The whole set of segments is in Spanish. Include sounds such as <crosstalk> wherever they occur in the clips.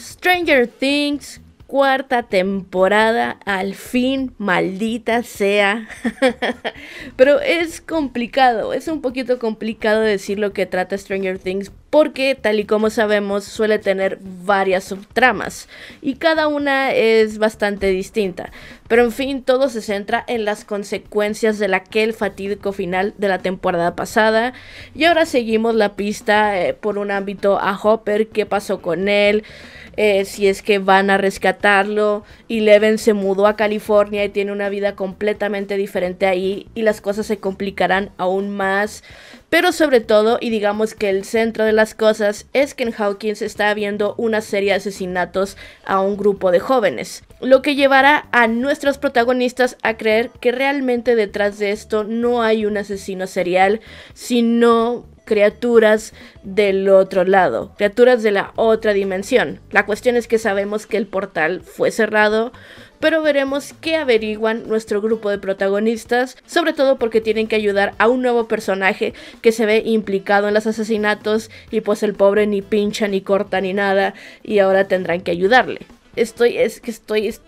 Stranger Things, cuarta temporada, al fin, maldita sea. <laughs> Pero es complicado, es un poquito complicado decir lo que trata Stranger Things porque tal y como sabemos suele tener varias subtramas y cada una es bastante distinta. Pero en fin, todo se centra en las consecuencias de aquel fatídico final de la temporada pasada y ahora seguimos la pista eh, por un ámbito a Hopper, qué pasó con él, eh, si es que van a rescatarlo. y Leven se mudó a California y tiene una vida completamente diferente ahí y las cosas se complicarán aún más. Pero sobre todo, y digamos que el centro de las cosas, es que en Hawkins está habiendo una serie de asesinatos a un grupo de jóvenes, lo que llevará a nuestros protagonistas a creer que realmente detrás de esto no hay un asesino serial, sino criaturas del otro lado, criaturas de la otra dimensión. La cuestión es que sabemos que el portal fue cerrado, pero veremos qué averiguan nuestro grupo de protagonistas, sobre todo porque tienen que ayudar a un nuevo personaje que se ve implicado en los asesinatos y pues el pobre ni pincha ni corta ni nada y ahora tendrán que ayudarle. Estoy, es que estoy... Es...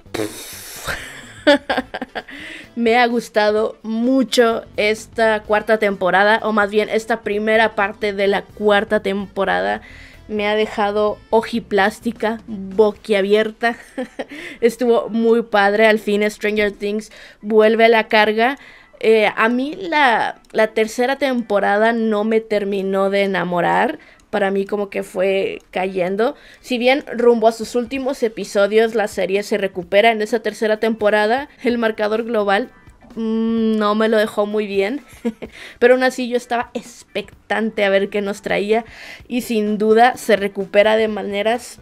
<laughs> me ha gustado mucho esta cuarta temporada, o más bien esta primera parte de la cuarta temporada. Me ha dejado ojiplástica, boquiabierta. <laughs> Estuvo muy padre. Al fin Stranger Things vuelve a la carga. Eh, a mí la, la tercera temporada no me terminó de enamorar para mí como que fue cayendo. Si bien rumbo a sus últimos episodios la serie se recupera en esa tercera temporada, el marcador global mm, no me lo dejó muy bien, <laughs> pero aún así yo estaba expectante a ver qué nos traía y sin duda se recupera de maneras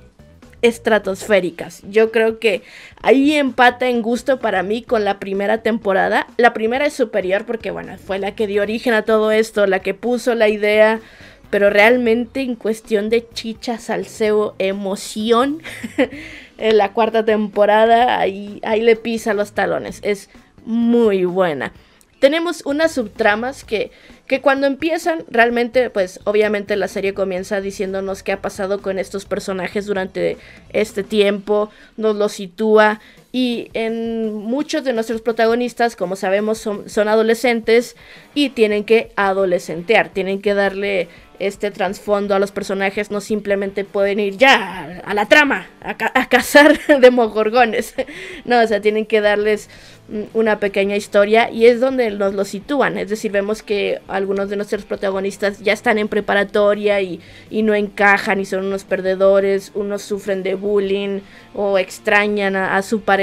estratosféricas. Yo creo que ahí empata en gusto para mí con la primera temporada. La primera es superior porque, bueno, fue la que dio origen a todo esto, la que puso la idea, pero realmente en cuestión de chicha, salseo, emoción, <laughs> en la cuarta temporada ahí, ahí le pisa los talones. Es muy buena. Tenemos unas subtramas que, que cuando empiezan, realmente, pues obviamente la serie comienza diciéndonos qué ha pasado con estos personajes durante este tiempo, nos lo sitúa, y en muchos de nuestros protagonistas, como sabemos, son, adolescentes y tienen que adolescentear, tienen que darle este trasfondo a los personajes, no simplemente pueden ir ya a la trama, a, cazar <laughs> de <laughs> no, o sea, tienen que darles mm, una pequeña historia y es donde nos lo sitúan, es decir, vemos que algunos de nuestros protagonistas ya están en preparatoria y, no encajan y son unos perdedores, unos sufren de bullying o extrañan a su pareja,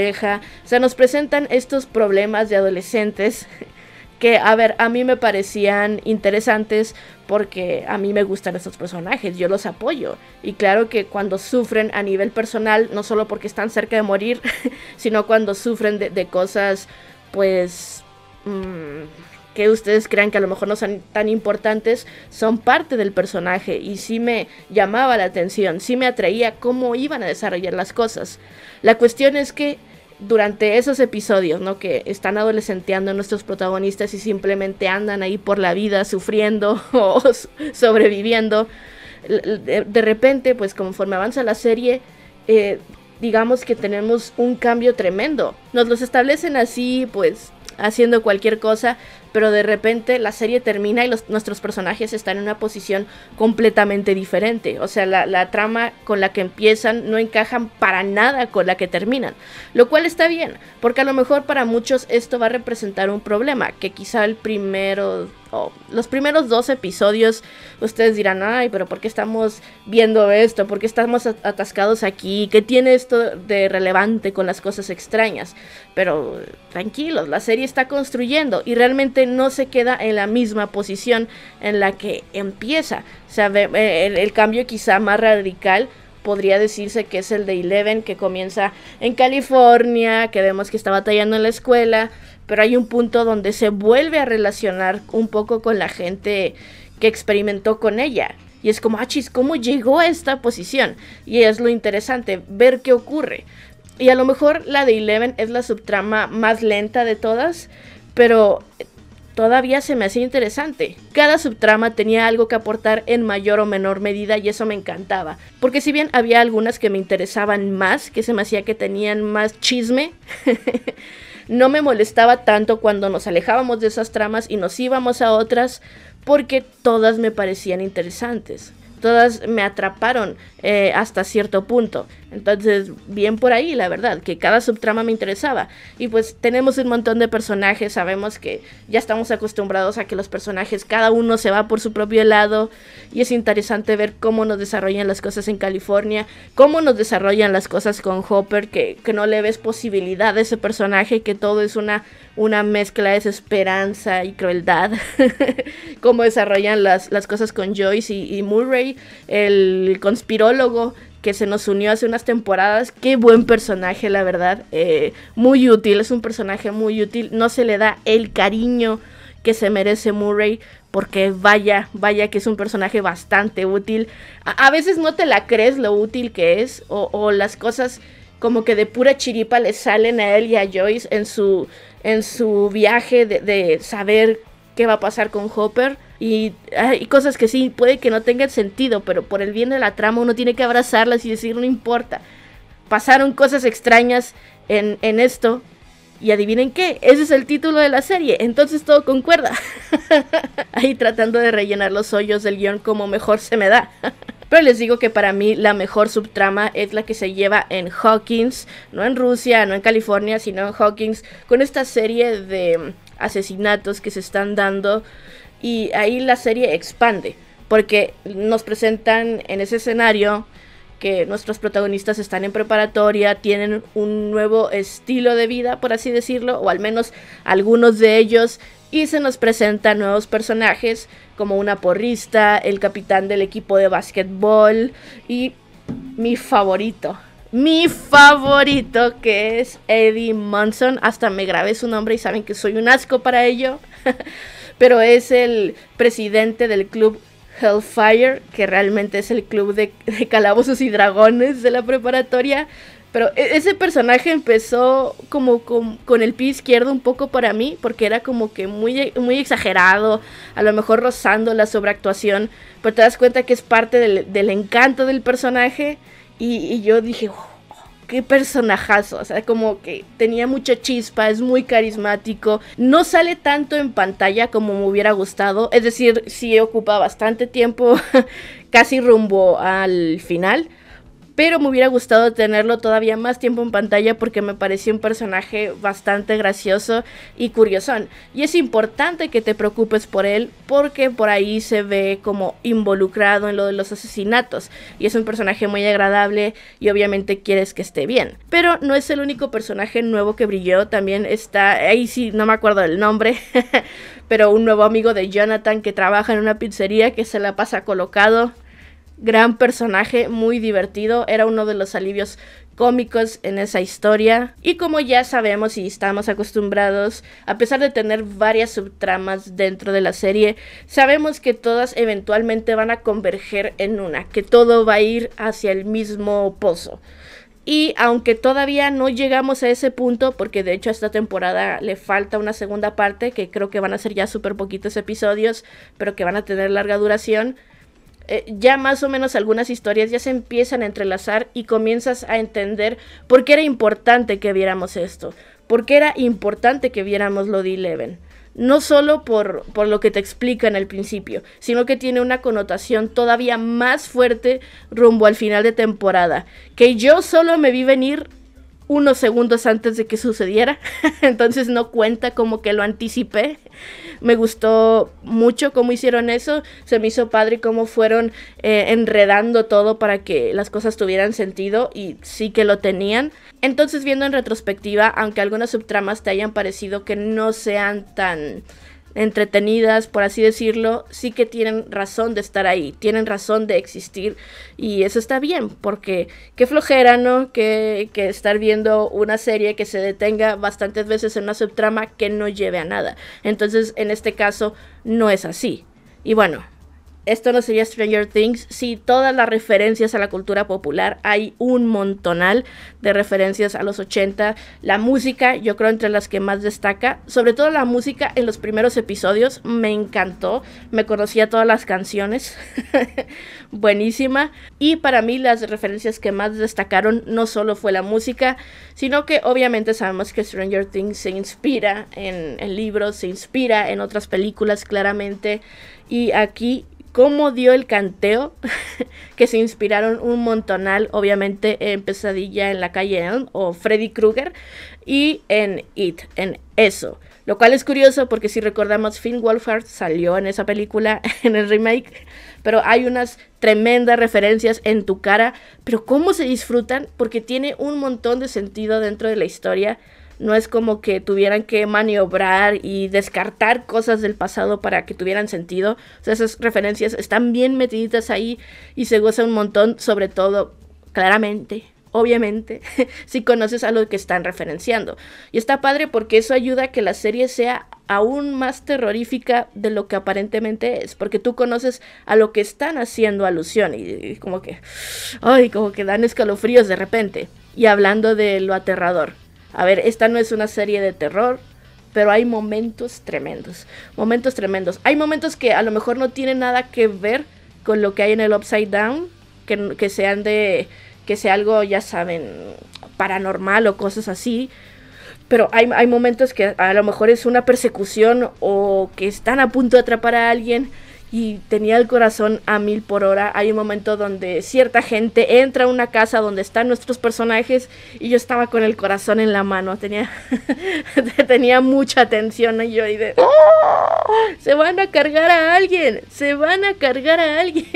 se nos presentan estos problemas de adolescentes <laughs> que, a ver, a mí me parecían interesantes porque a mí me gustan estos personajes, yo los apoyo. Y claro que cuando sufren a nivel personal, no solo porque están cerca de morir, <laughs> sino cuando sufren de, cosas, pues... Mm, que ustedes crean que a lo mejor no son tan importantes, son parte del personaje y sí me llamaba la atención, sí me atraía cómo iban a desarrollar las cosas. La cuestión es que durante esos episodios, ¿no? Que están adolescenteando nuestros protagonistas y simplemente andan ahí por la vida sufriendo <laughs> o sobreviviendo. De, repente, pues conforme avanza la serie, eh, digamos que tenemos un cambio tremendo. Nos los establecen así, pues haciendo cualquier cosa, pero de repente la serie termina y los, nuestros personajes están en una posición completamente diferente. O sea, la, trama con la que empiezan no encajan para nada con la que terminan. Lo cual está bien, porque a lo mejor para muchos esto va a representar un problema, que quizá el primero o los primeros dos episodios, ustedes dirán, ay, pero ¿por qué estamos viendo esto? ¿Por qué estamos atascados aquí? ¿Qué tiene esto de relevante con las cosas extrañas? Pero tranquilos, la serie está construyendo y realmente no se queda en la misma posición en la que empieza. O sea, eh, el, cambio quizá más radical podría decirse que es el de Eleven, que comienza en California, que vemos que está batallando en la escuela, pero hay un punto donde se vuelve a relacionar un poco con la gente que experimentó con ella. Y es como, ah, chis, ¿cómo llegó a esta posición? Y es lo interesante, ver qué ocurre. Y a lo mejor la de Eleven es la subtrama más lenta de todas, pero todavía se me hacía interesante. Cada subtrama tenía algo que aportar en mayor o menor medida y eso me encantaba, porque si bien había algunas que me interesaban más, que se me hacía que tenían más chisme, <laughs> no me molestaba tanto cuando nos alejábamos de esas tramas y nos íbamos a otras, porque todas me parecían interesantes. Todas me atraparon eh, hasta cierto punto. Entonces, bien por ahí, la verdad, que cada subtrama me interesaba. Y pues tenemos un montón de personajes, sabemos que ya estamos acostumbrados a que los personajes, cada uno se va por su propio lado. Y es interesante ver cómo nos desarrollan las cosas en California, cómo nos desarrollan las cosas con Hopper, que, no le ves posibilidad a ese personaje, que todo es una, una mezcla de esperanza y crueldad. <laughs> cómo desarrollan las, cosas con Joyce y, y Murray, el conspirólogo que se nos unió hace unas temporadas. Qué buen personaje, la verdad. Eh, muy útil, es un personaje muy útil. No se le da el cariño que se merece Murray. Porque vaya, vaya que es un personaje bastante útil. A, veces no te la crees lo útil que es. O, las cosas como que de pura chiripa le salen a él y a Joyce en su, en su viaje de saber qué va a pasar con Hopper. Y hay ah, cosas que sí, puede que no tengan sentido, pero por el bien de la trama uno tiene que abrazarlas y decir, no importa. Pasaron cosas extrañas en, esto. Y adivinen qué, ese es el título de la serie, entonces todo concuerda. <laughs> Ahí tratando de rellenar los hoyos del guión como mejor se me da. <laughs> Pero les digo que para mí la mejor subtrama es la que se lleva en Hawkins, no en Rusia, no en California, sino en Hawkins, con esta serie de asesinatos que se están dando y ahí la serie expande porque nos presentan en ese escenario que nuestros protagonistas están en preparatoria, tienen un nuevo estilo de vida, por así decirlo, o al menos algunos de ellos, y se nos presentan nuevos personajes como una porrista, el capitán del equipo de básquetbol y mi favorito, mi favorito, que es Eddie Munson. Hasta me grabé su nombre y saben que soy un asco para ello. <laughs> Pero es el presidente del club Hellfire, que realmente es el club de, calabozos y dragones de la preparatoria. Pero e, ese personaje empezó como con, el pie izquierdo un poco para mí, porque era como que muy, muy exagerado, a lo mejor rozando la sobreactuación, pero te das cuenta que es parte del encanto del personaje y, yo dije, oh, qué personajazo, o sea, como que tenía mucha chispa, es muy carismático, no sale tanto en pantalla como me hubiera gustado, es decir, sí ocupa bastante tiempo, <laughs> casi rumbo al final, pero me hubiera gustado tenerlo todavía más tiempo en pantalla porque me pareció un personaje bastante gracioso y curiosón. Y es importante que te preocupes por él porque por ahí se ve como involucrado en lo de los asesinatos y es un personaje muy agradable y obviamente quieres que esté bien. Pero no es el único personaje nuevo que brilló, también está, ahí sí, no me acuerdo del nombre, <laughs> pero un nuevo amigo de Jonathan que trabaja en una pizzería que se la pasa colocado gran personaje, muy divertido, era uno de los alivios cómicos en esa historia. Y como ya sabemos y estamos acostumbrados, a pesar de tener varias subtramas dentro de la serie, sabemos que todas eventualmente van a converger en una, que todo va a ir hacia el mismo pozo. Y aunque todavía no llegamos a ese punto, porque de hecho a esta temporada le falta una segunda parte, que creo que van a ser ya súper poquitos episodios, pero que van a tener larga duración, eh, ya más o menos algunas historias ya se empiezan a entrelazar y comienzas a entender por qué era importante que viéramos esto, por qué era importante que viéramos lo de Eleven. No solo por, por lo que te explica en el principio, sino que tiene una connotación todavía más fuerte rumbo al final de temporada, que yo solo me vi venir unos segundos antes de que sucediera, <laughs> entonces no cuenta como que lo anticipé. Me gustó mucho cómo hicieron eso, se me hizo padre cómo fueron eh, enredando todo para que las cosas tuvieran sentido y sí que lo tenían. Entonces viendo en retrospectiva, aunque algunas subtramas te hayan parecido que no sean tan entretenidas, por así decirlo, sí que tienen razón de estar ahí, tienen razón de existir y eso está bien, porque qué flojera, ¿no? Que, estar viendo una serie que se detenga bastantes veces en una subtrama que no lleve a nada. Entonces, en este caso, no es así. Y bueno, esto no sería Stranger Things si todas las referencias a la cultura popular hay un montonal de referencias a los 80. La música, yo creo, entre las que más destaca, sobre todo la música en los primeros episodios, me encantó. Me conocía todas las canciones. <laughs> Buenísima. Y para mí las referencias que más destacaron no solo fue la música, sino que obviamente sabemos que Stranger Things se inspira en, el libro... se inspira en otras películas claramente. Y aquí cómo dio el canteo, <laughs> que se inspiraron un montonal, obviamente, en Pesadilla en la calle Elm o Freddy Krueger y en It, en eso. Lo cual es curioso porque si recordamos, Finn Wolfhard salió en esa película, <laughs> en el remake, pero hay unas tremendas referencias en tu cara, pero cómo se disfrutan porque tiene un montón de sentido dentro de la historia. No es como que tuvieran que maniobrar y descartar cosas del pasado para que tuvieran sentido. esas referencias están bien metiditas ahí y se goza un montón, sobre todo, claramente, obviamente, <laughs> si conoces a lo que están referenciando. Y está padre porque eso ayuda a que la serie sea aún más terrorífica de lo que aparentemente es, porque tú conoces a lo que están haciendo alusión y, y como que, ay, como que dan escalofríos de repente. Y hablando de lo aterrador, a ver, esta no es una serie de terror, pero hay momentos tremendos, momentos tremendos. Hay momentos que a lo mejor no tienen nada que ver con lo que hay en el Upside Down, que, que sean de, que sea algo, ya saben, paranormal o cosas así. Pero hay, hay momentos que a lo mejor es una persecución o que están a punto de atrapar a alguien y tenía el corazón a mil por hora. Hay un momento donde cierta gente entra a una casa donde están nuestros personajes y yo estaba con el corazón en la mano. Tenía, <laughs> tenía mucha tensión y yo ahí de... Ah, se van a cargar a alguien, se van a cargar a alguien.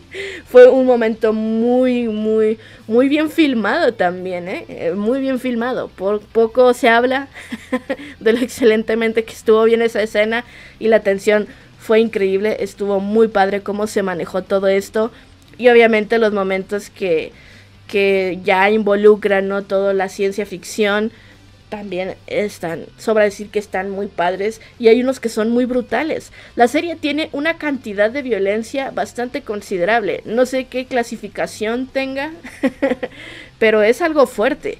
<laughs> Fue un momento muy, muy, muy bien filmado también, ¿eh? eh muy bien filmado. Por poco se habla <laughs> de lo excelentemente que estuvo bien esa escena y la tensión fue increíble, estuvo muy padre cómo se manejó todo esto y obviamente los momentos que, ya involucran ¿no? toda la ciencia ficción también están, sobra decir que están muy padres y hay unos que son muy brutales. La serie tiene una cantidad de violencia bastante considerable, no sé qué clasificación tenga, <laughs> pero es algo fuerte.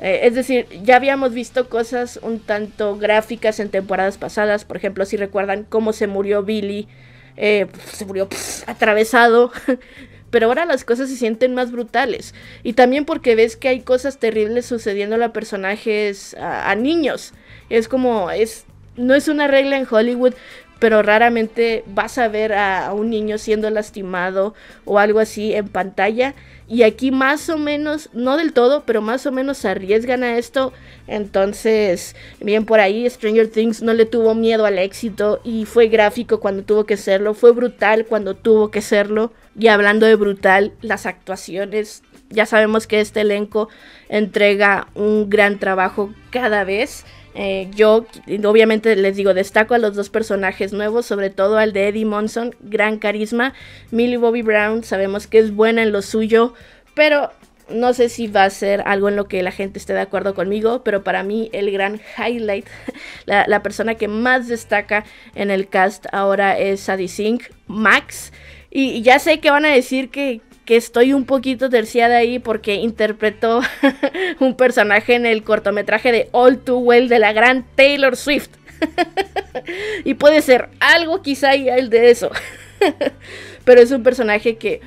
Eh, es decir, ya habíamos visto cosas un tanto gráficas en temporadas pasadas, por ejemplo, si recuerdan cómo se murió Billy, eh, se murió atravesado, <laughs> pero ahora las cosas se sienten más brutales. Y también porque ves que hay cosas terribles sucediendo a personajes, a, niños. Es como, es, no es una regla en Hollywood, pero raramente vas a ver a, un niño siendo lastimado o algo así en pantalla. Y aquí más o menos, no del todo, pero más o menos se arriesgan a esto. Entonces, bien por ahí, Stranger Things no le tuvo miedo al éxito y fue gráfico cuando tuvo que serlo, fue brutal cuando tuvo que serlo. Y hablando de brutal, las actuaciones, ya sabemos que este elenco entrega un gran trabajo cada vez. Eh, yo obviamente les digo, destaco a los dos personajes nuevos, sobre todo al de Eddie Monson, gran carisma. Millie Bobby Brown sabemos que es buena en lo suyo, pero no sé si va a ser algo en lo que la gente esté de acuerdo conmigo, pero para mí el gran highlight, <laughs> la, persona que más destaca en el cast ahora es Sadie Sink, Max. y ya sé que van a decir que, que estoy un poquito terciada ahí porque interpretó <laughs> un personaje en el cortometraje de All Too Well de la gran Taylor Swift. <laughs> y puede ser algo quizá y el de eso. <laughs> Pero es un personaje que,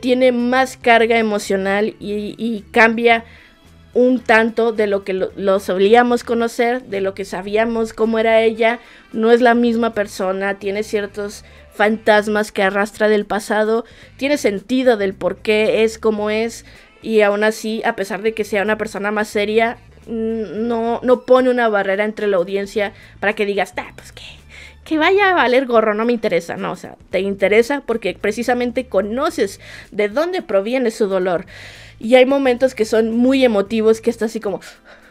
tiene más carga emocional y, cambia un tanto de lo que lo, solíamos conocer, de lo que sabíamos cómo era ella. No es la misma persona, tiene ciertos fantasmas que arrastra del pasado, tiene sentido del por qué es como es y aún así, a pesar de que sea una persona más seria, mm, no, no pone una barrera entre la audiencia para que digas, ah, pues que, que vaya a valer gorro, no me interesa, no, o sea, te interesa porque precisamente conoces de dónde proviene su dolor. Y hay momentos que son muy emotivos, que está así como,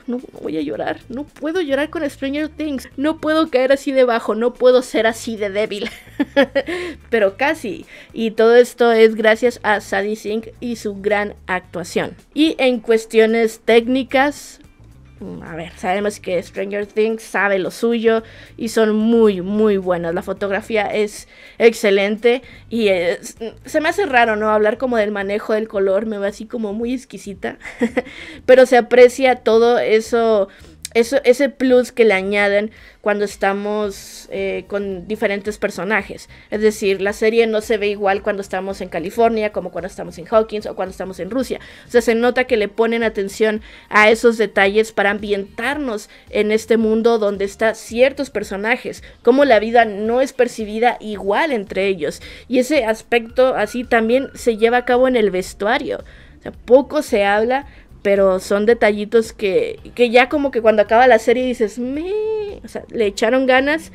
no, voy a llorar, no puedo llorar con Stranger Things, no puedo caer así debajo, no puedo ser así de débil, <laughs> pero casi. Y todo esto es gracias a Sadie Sink y su gran actuación. Y en cuestiones técnicas, a ver, sabemos que Stranger Things sabe lo suyo y son muy, muy buenas. La fotografía es excelente y se me hace raro, ¿no? Hablar como del manejo del color, me va así como muy exquisita, <laughs> pero se aprecia todo eso eso, ese plus que le añaden cuando estamos eh, con diferentes personajes. Es decir, la serie no se ve igual cuando estamos en California, como cuando estamos en Hawkins o cuando estamos en Rusia. O sea, se nota que le ponen atención a esos detalles para ambientarnos en este mundo donde están ciertos personajes, como la vida no es percibida igual entre ellos. Y ese aspecto así también se lleva a cabo en el vestuario. poco se habla, pero son detallitos que, ya como que cuando acaba la serie dices, me, o sea, le echaron ganas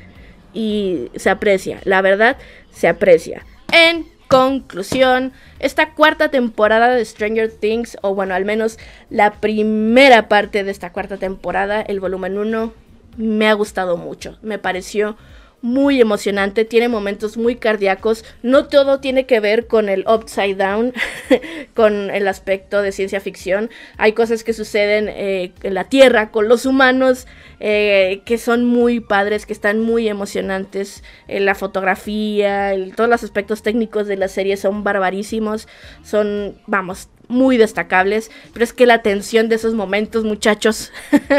y se aprecia, la verdad, se aprecia. En conclusión, esta cuarta temporada de Stranger Things, o bueno, al menos la primera parte de esta cuarta temporada, el volumen 1, me ha gustado mucho, me pareció muy emocionante, tiene momentos muy cardíacos, no todo tiene que ver con el upside down, <laughs> con el aspecto de ciencia ficción, hay cosas que suceden eh, en la Tierra con los humanos eh, que son muy padres, que están muy emocionantes, eh, la fotografía, todos los aspectos técnicos de la serie son barbarísimos, son, vamos, muy destacables, pero es que la tensión de esos momentos, muchachos,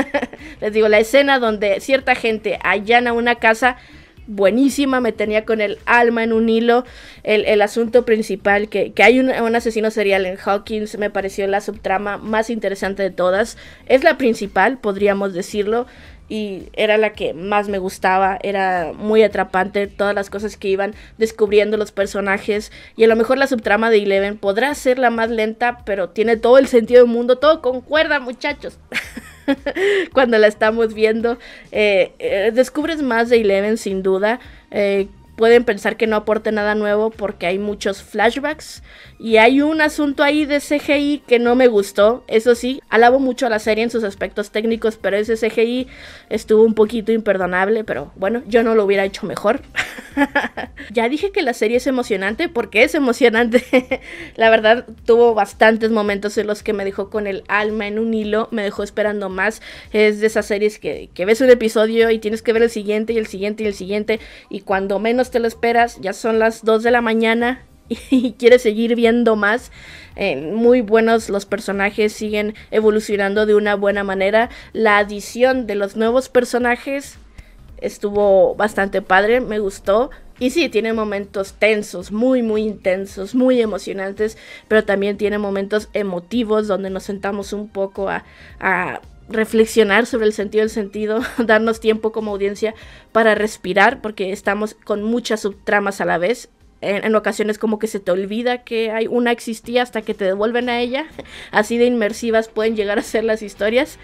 <laughs> les digo, la escena donde cierta gente allana una casa, buenísima, me tenía con el alma en un hilo. El, asunto principal, que, hay un, un, asesino serial en Hawkins, me pareció la subtrama más interesante de todas. Es la principal, podríamos decirlo, y era la que más me gustaba, era muy atrapante, todas las cosas que iban descubriendo los personajes, y a lo mejor la subtrama de Eleven podrá ser la más lenta, pero tiene todo el sentido del mundo, todo concuerda muchachos. <laughs> <laughs> cuando la estamos viendo. Eh, eh, descubres más de Eleven sin duda. Eh, pueden pensar que no aporte nada nuevo porque hay muchos flashbacks y hay un asunto ahí de CGI que no me gustó. Eso sí, alabo mucho a la serie en sus aspectos técnicos, pero ese CGI estuvo un poquito imperdonable, pero bueno, yo no lo hubiera hecho mejor. <laughs> ya dije que la serie es emocionante porque es emocionante. <laughs> la verdad, tuvo bastantes momentos en los que me dejó con el alma en un hilo, me dejó esperando más. Es de esas series que, que ves un episodio y tienes que ver el siguiente y el siguiente y el siguiente y cuando menos te lo esperas, ya son las 2 de la mañana <laughs> y quieres seguir viendo más. Eh, muy buenos los personajes, siguen evolucionando de una buena manera. La adición de los nuevos personajes estuvo bastante padre, me gustó. Y sí, tiene momentos tensos, muy, muy intensos, muy emocionantes, pero también tiene momentos emotivos donde nos sentamos un poco a reflexionar sobre el sentido del sentido, <laughs> darnos tiempo como audiencia para respirar, porque estamos con muchas subtramas a la vez. En, ocasiones como que se te olvida que hay una existía hasta que te devuelven a ella. <laughs> Así de inmersivas pueden llegar a ser las historias.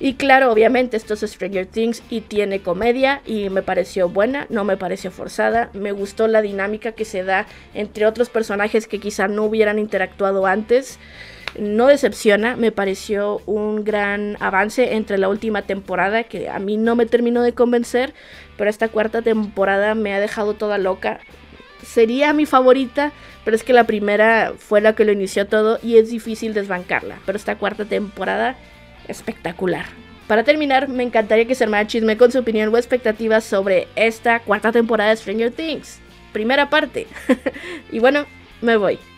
Y claro, obviamente esto es Stranger Things y tiene comedia y me pareció buena, no me pareció forzada. Me gustó la dinámica que se da entre otros personajes que quizá no hubieran interactuado antes no decepciona, me pareció un gran avance entre la última temporada que a mí no me terminó de convencer, pero esta cuarta temporada me ha dejado toda loca. Sería mi favorita, pero es que la primera fue la que lo inició todo y es difícil desbancarla, pero esta cuarta temporada espectacular. Para terminar, me encantaría que se armara chisme con su opinión o expectativas sobre esta cuarta temporada de Stranger Things. Primera parte. <laughs> y bueno, me voy.